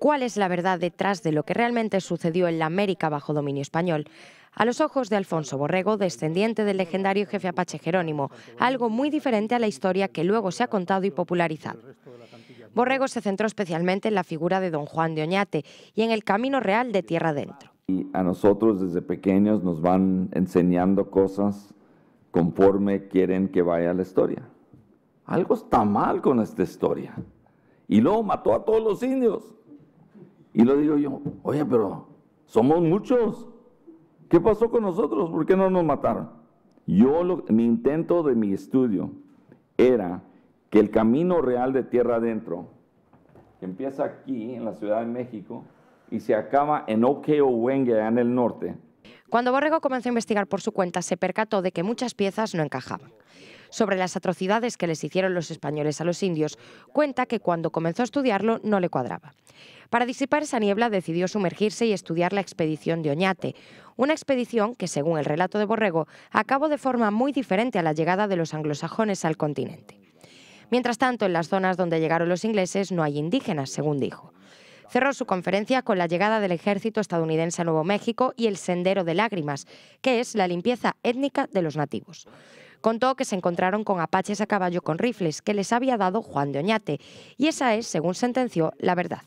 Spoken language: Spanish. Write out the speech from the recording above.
cuál es la verdad detrás de lo que realmente sucedió en la América bajo dominio español. A los ojos de Alfonso Borrego, descendiente del legendario jefe apache Jerónimo, algo muy diferente a la historia que luego se ha contado y popularizado. Borrego se centró especialmente en la figura de don Juan de Oñate y en el camino real de tierra adentro. Y a nosotros desde pequeños nos van enseñando cosas conforme quieren que vaya la historia. Algo está mal con esta historia y luego mató a todos los indios. Y lo digo yo, oye, pero somos muchos. ¿Qué pasó con nosotros? ¿Por qué no nos mataron? Yo, mi intento de mi estudio era que el camino real de tierra adentro, empieza aquí en la Ciudad de México y se acaba en Wenge en el norte. Cuando Borrego comenzó a investigar por su cuenta, se percató de que muchas piezas no encajaban sobre las atrocidades que les hicieron los españoles a los indios, cuenta que cuando comenzó a estudiarlo no le cuadraba. Para disipar esa niebla decidió sumergirse y estudiar la expedición de Oñate, una expedición que, según el relato de Borrego, acabó de forma muy diferente a la llegada de los anglosajones al continente. Mientras tanto, en las zonas donde llegaron los ingleses no hay indígenas, según dijo. Cerró su conferencia con la llegada del ejército estadounidense a Nuevo México y el Sendero de Lágrimas, que es la limpieza étnica de los nativos. Contó que se encontraron con apaches a caballo con rifles que les había dado Juan de Oñate, y esa es, según sentenció, la verdad.